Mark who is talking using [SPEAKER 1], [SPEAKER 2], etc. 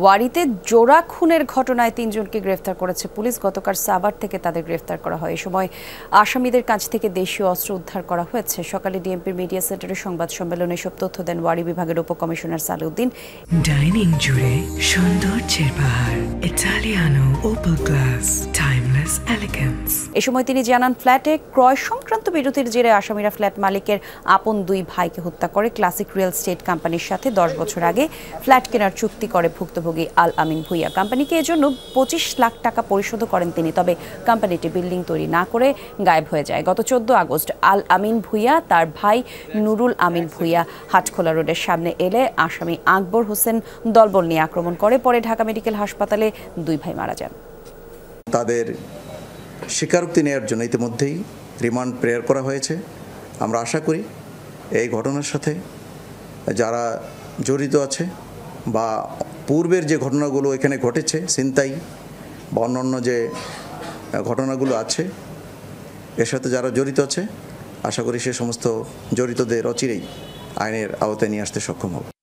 [SPEAKER 1] ওয়ারিতে জোড়া খুনের ঘটনায় তিনজনকে গ্রেফতার করেছে পুলিশ গতকাল সাভার থেকে তাদের গ্রেফতার করা হয় এ সময় আসামিদের কাছ থেকে দেশীয় অস্ত্র উদ্ধার করা হয়েছে সকালে ডিএমপির মিডিয়া সেন্টারের সংবাদ সম্মেলনে সব তথ্য দেন ওয়ারি বিভাগের উপকমিশনার সালুদ্দিন
[SPEAKER 2] ডাইনিং জুড়ে সৌন্দর্যের পাহাড় ইটালিয়ানো ওপেল গ্লাস টাইম প্লাস
[SPEAKER 1] এ সময় তিনি জানান ফ্ল্যাটে ক্রয় সংক্রান্ত বিরোধীর জেরে আসামিরা ফ্ল্যাট মালিকের আপন দুই ভাইকে হত্যা করে ক্লাসিক রিয়েল স্টেট কোম্পানির সাথে দশ বছর আগে ফ্ল্যাট কেনার চুক্তি করে ভুক্তভোগী আল আমিন ভুইয়া কোম্পানিকে এজন্য পঁচিশ লাখ টাকা পরিশোধ করেন তিনি তবে কোম্পানিটি বিল্ডিং তৈরি না করে গায়েব হয়ে যায় গত চোদ্দ আগস্ট আল আমিন ভুইয়া তার ভাই নুরুল আমিন ভুইয়া হাটখোলা রোডের সামনে এলে আসামি আকবর হোসেন দলবল নিয়ে আক্রমণ করে পরে ঢাকা মেডিকেল হাসপাতালে দুই ভাই মারা যান
[SPEAKER 3] তাদের স্বীকারোক্তি নেওয়ার জন্য ইতিমধ্যেই রিমান্ড প্রেয়ার করা হয়েছে আমরা আশা করি এই ঘটনার সাথে যারা জড়িত আছে বা পূর্বের যে ঘটনাগুলো এখানে ঘটেছে ছিনতাই বা অন্যান্য যে ঘটনাগুলো আছে এর সাথে যারা জড়িত আছে আশা করি সে সমস্ত জড়িতদের অচিরেই আইনের আওতায় নিয়ে আসতে সক্ষম হবে